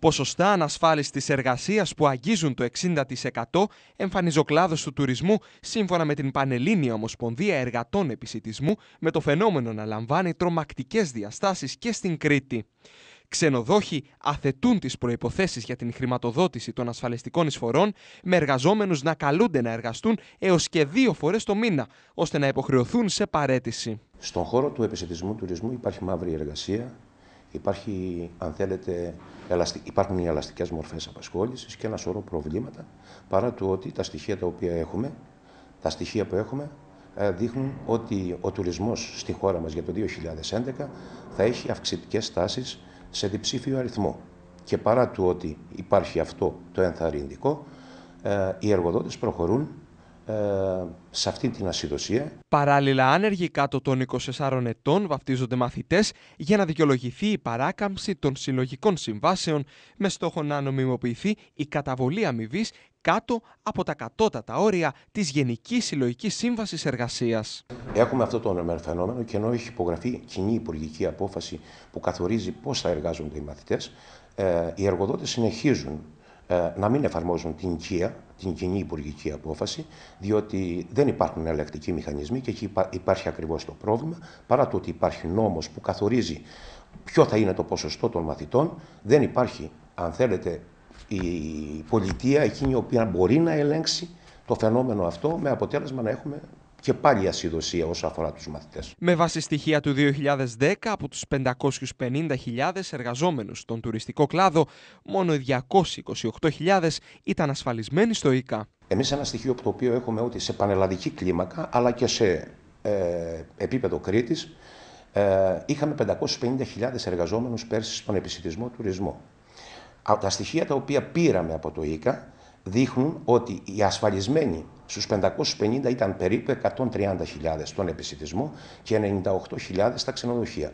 Ποσοστά της εργασίας που αγγίζουν το 60% εμφανίζει του τουρισμού σύμφωνα με την Πανελλήνια Ομοσπονδία Εργατών Επισητισμού με το φαινόμενο να λαμβάνει τρομακτικές διαστάσεις και στην Κρήτη. Ξενοδόχοι αθετούν τις προϋποθέσεις για την χρηματοδότηση των ασφαλιστικών εισφορών με εργαζόμενους να καλούνται να εργαστούν έως και δύο φορές το μήνα, ώστε να υποχρεωθούν σε παρέτηση. Στον χώρο του επισητισμού τουρισμού υπάρχει μαύρη εργασία, Υπάρχει, αν θέλετε, υπάρχουν οι ελαστικές μορφές απασχόλησης και ένα σωρό προβλήματα. Παρά το ότι τα στοιχεία τα οποία έχουμε, τα στοιχεία που έχουμε, ε, δείχνουν ότι ο τουρισμός στη χώρα μας για το 2011 θα έχει αυξητικές τάσεις σε διψήφιο αριθμό. Και παρά το ότι υπάρχει αυτό το ενθαρρυντικό, ε, οι εργοδότες προχωρούν ε, σε αυτή την ασυνδοσία. Παράλληλα, άνεργοι κάτω των 24 ετών βαφτίζονται μαθητές για να δικαιολογηθεί η παράκαμψη των συλλογικών συμβάσεων με στόχο να νομιμοποιηθεί η καταβολή αμοιβής κάτω από τα κατώτατα όρια της Γενικής Συλλογικής Σύμβασης Εργασίας. Έχουμε αυτό το φαινόμενο και ενώ έχει υπογραφεί κοινή υπουργική απόφαση που καθορίζει πώς θα εργάζονται οι μαθητές, ε, οι εργοδότες συνεχίζουν ε, να μην εφαρμόζουν την ΚΙΑ, την κοινή υπουργική απόφαση, διότι δεν υπάρχουν ελεκτικοί μηχανισμοί και εκεί υπάρχει ακριβώς το πρόβλημα. Παρά το ότι υπάρχει νόμος που καθορίζει ποιο θα είναι το ποσοστό των μαθητών, δεν υπάρχει, αν θέλετε, η πολιτεία εκείνη η οποία μπορεί να ελέγξει το φαινόμενο αυτό με αποτέλεσμα να έχουμε και πάλι ασυδοσία όσον αφορά τους μαθητές. Με βάση στοιχεία του 2010, από τους 550.000 εργαζόμενους στον τουριστικό κλάδο, μόνο οι 228.000 ήταν ασφαλισμένοι στο ΙΚΑ. Εμείς ένα στοιχείο το οποίο έχουμε ότι σε πανελλαδική κλίμακα, αλλά και σε ε, επίπεδο Κρήτης, ε, είχαμε 550.000 εργαζόμενους πέρσι στον επισητισμό τουρισμό. τα στοιχεία τα οποία πήραμε από το ΙΚΑ δείχνουν ότι οι ασφαλισμένοι στους 550 ήταν περίπου 130.000 στον επισητισμό και 98.000 στα ξενοδοχεία.